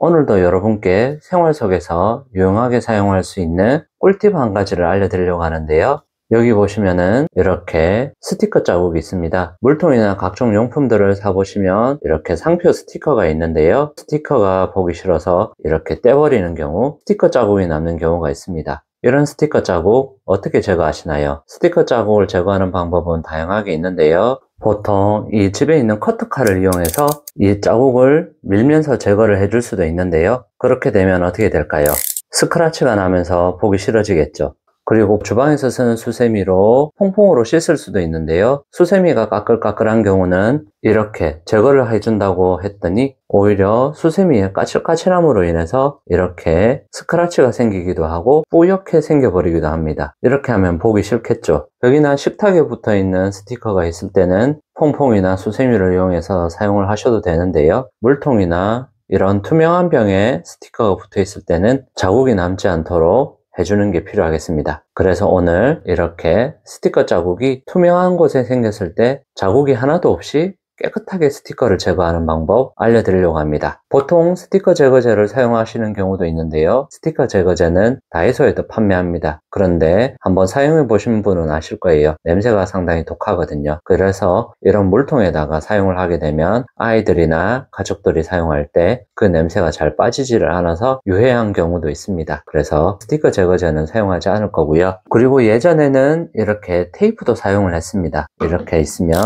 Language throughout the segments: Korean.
오늘도 여러분께 생활 속에서 유용하게 사용할 수 있는 꿀팁 한 가지를 알려드리려고 하는데요. 여기 보시면은 이렇게 스티커 자국이 있습니다. 물통이나 각종 용품들을 사보시면 이렇게 상표 스티커가 있는데요. 스티커가 보기 싫어서 이렇게 떼버리는 경우 스티커 자국이 남는 경우가 있습니다. 이런 스티커 자국 어떻게 제거하시나요? 스티커 자국을 제거하는 방법은 다양하게 있는데요. 보통 이 집에 있는 커트칼을 이용해서 이 자국을 밀면서 제거를 해줄 수도 있는데요. 그렇게 되면 어떻게 될까요? 스크라치가 나면서 보기 싫어지겠죠. 그리고 주방에서 쓰는 수세미로 퐁퐁으로 씻을 수도 있는데요. 수세미가 까끌까끌한 경우는 이렇게 제거를 해준다고 했더니 오히려 수세미의 까칠까칠함으로 인해서 이렇게 스크라치가 생기기도 하고 뿌옇게 생겨버리기도 합니다. 이렇게 하면 보기 싫겠죠. 여기나 식탁에 붙어있는 스티커가 있을 때는 퐁퐁이나 수세미를 이용해서 사용을 하셔도 되는데요. 물통이나 이런 투명한 병에 스티커가 붙어 있을 때는 자국이 남지 않도록 해주는 게 필요하겠습니다. 그래서 오늘 이렇게 스티커 자국이 투명한 곳에 생겼을 때 자국이 하나도 없이 깨끗하게 스티커를 제거하는 방법 알려드리려고 합니다. 보통 스티커 제거제를 사용하시는 경우도 있는데요. 스티커 제거제는 다이소에도 판매합니다. 그런데 한번 사용해 보신 분은 아실 거예요. 냄새가 상당히 독하거든요. 그래서 이런 물통에다가 사용을 하게 되면 아이들이나 가족들이 사용할 때 그 냄새가 잘 빠지지를 않아서 유해한 경우도 있습니다. 그래서 스티커 제거제는 사용하지 않을 거고요. 그리고 예전에는 이렇게 테이프도 사용을 했습니다. 이렇게 있으면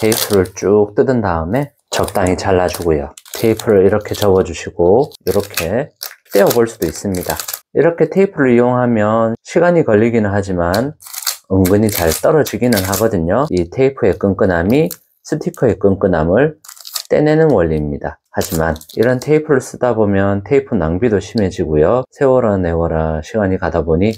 테이프를 쭉 뜯은 다음에 적당히 잘라주고요. 테이프를 이렇게 접어주시고 이렇게 떼어볼 수도 있습니다. 이렇게 테이프를 이용하면 시간이 걸리기는 하지만 은근히 잘 떨어지기는 하거든요. 이 테이프의 끈끈함이 스티커의 끈끈함을 떼내는 원리입니다. 하지만 이런 테이프를 쓰다 보면 테이프 낭비도 심해지고요. 세월아 내월아 시간이 가다 보니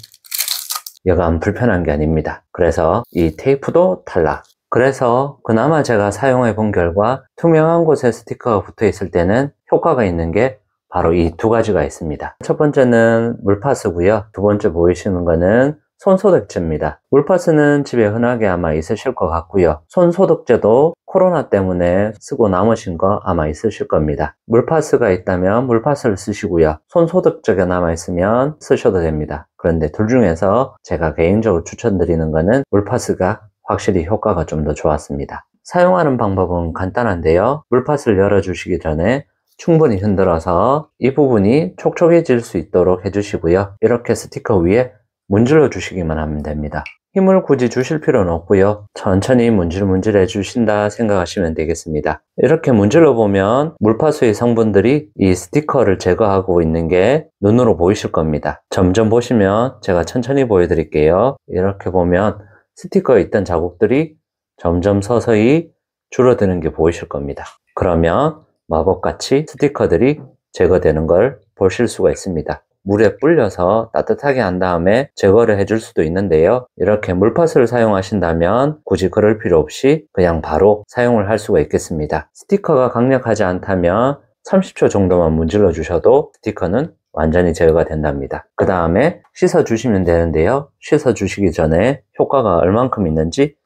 여간 불편한 게 아닙니다. 그래서 이 테이프도 탈락, 그래서 그나마 제가 사용해 본 결과 투명한 곳에 스티커가 붙어 있을 때는 효과가 있는 게 바로 이 두 가지가 있습니다. 첫 번째는 물파스고요. 두 번째 보이시는 거는 손소독제입니다. 물파스는 집에 흔하게 아마 있으실 것 같고요. 손소독제도 코로나 때문에 쓰고 남으신 거 아마 있으실 겁니다. 물파스가 있다면 물파스를 쓰시고요. 손소독제가 남아있으면 쓰셔도 됩니다. 그런데 둘 중에서 제가 개인적으로 추천드리는 거는 물파스가 확실히 효과가 좀 더 좋았습니다. 사용하는 방법은 간단한데요. 물팟을 열어주시기 전에 충분히 흔들어서 이 부분이 촉촉해질 수 있도록 해주시고요. 이렇게 스티커 위에 문질러 주시기만 하면 됩니다. 힘을 굳이 주실 필요는 없고요. 천천히 문질문질 해주신다 생각하시면 되겠습니다. 이렇게 문질러 보면 물파수의 성분들이 이 스티커를 제거하고 있는 게 눈으로 보이실 겁니다. 점점 보시면 제가 천천히 보여드릴게요. 이렇게 보면 스티커에 있던 자국들이 점점 서서히 줄어드는 게 보이실 겁니다. 그러면 마법같이 스티커들이 제거되는 걸 보실 수가 있습니다. 물에 불려서 따뜻하게 한 다음에 제거를 해줄 수도 있는데요. 이렇게 물파스를 사용하신다면 굳이 그럴 필요 없이 그냥 바로 사용을 할 수가 있겠습니다. 스티커가 강력하지 않다면 30초 정도만 문질러 주셔도 스티커는 완전히 제어가 된답니다. 그 다음에 씻어주시면 되는데요. 씻어주시기 전에 효과가 얼만큼 있는지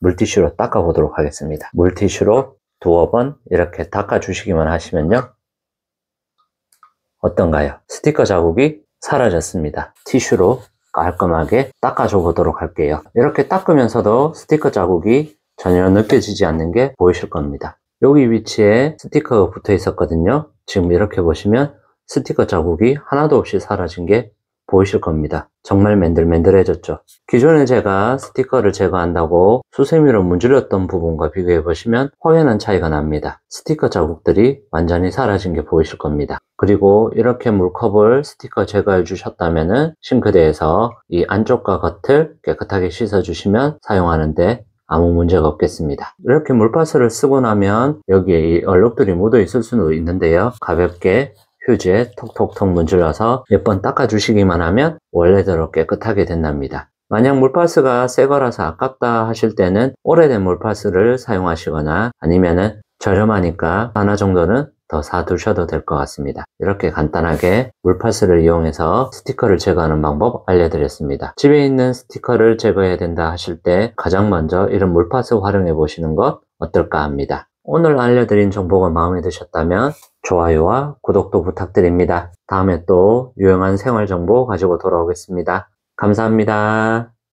물티슈로 닦아보도록 하겠습니다. 물티슈로 두어 번 이렇게 닦아주시기만 하시면요. 어떤가요? 스티커 자국이 사라졌습니다. 티슈로 깔끔하게 닦아줘 보도록 할게요. 이렇게 닦으면서도 스티커 자국이 전혀 느껴지지 않는 게 보이실 겁니다. 여기 위치에 스티커가 붙어 있었거든요. 지금 이렇게 보시면 스티커 자국이 하나도 없이 사라진 게 보이실 겁니다. 정말 맨들맨들해졌죠. 기존에 제가 스티커를 제거한다고 수세미로 문질렀던 부분과 비교해 보시면 확연한 차이가 납니다. 스티커 자국들이 완전히 사라진 게 보이실 겁니다. 그리고 이렇게 물컵을 스티커 제거해 주셨다면 싱크대에서 이 안쪽과 겉을 깨끗하게 씻어 주시면 사용하는데 아무 문제가 없겠습니다. 이렇게 물파스를 쓰고 나면 여기에 이 얼룩들이 묻어 있을 수는 있는데요. 가볍게 휴지에 톡톡톡 문질러서 몇 번 닦아주시기만 하면 원래대로 깨끗하게 된답니다. 만약 물파스가 새 거라서 아깝다 하실 때는 오래된 물파스를 사용하시거나 아니면은 저렴하니까 하나 정도는 더 사두셔도 될 것 같습니다. 이렇게 간단하게 물파스를 이용해서 스티커를 제거하는 방법 알려드렸습니다. 집에 있는 스티커를 제거해야 된다 하실 때 가장 먼저 이런 물파스 활용해 보시는 것 어떨까 합니다. 오늘 알려드린 정보가 마음에 드셨다면 좋아요와 구독도 부탁드립니다. 다음에 또 유용한 생활 정보 가지고 돌아오겠습니다. 감사합니다.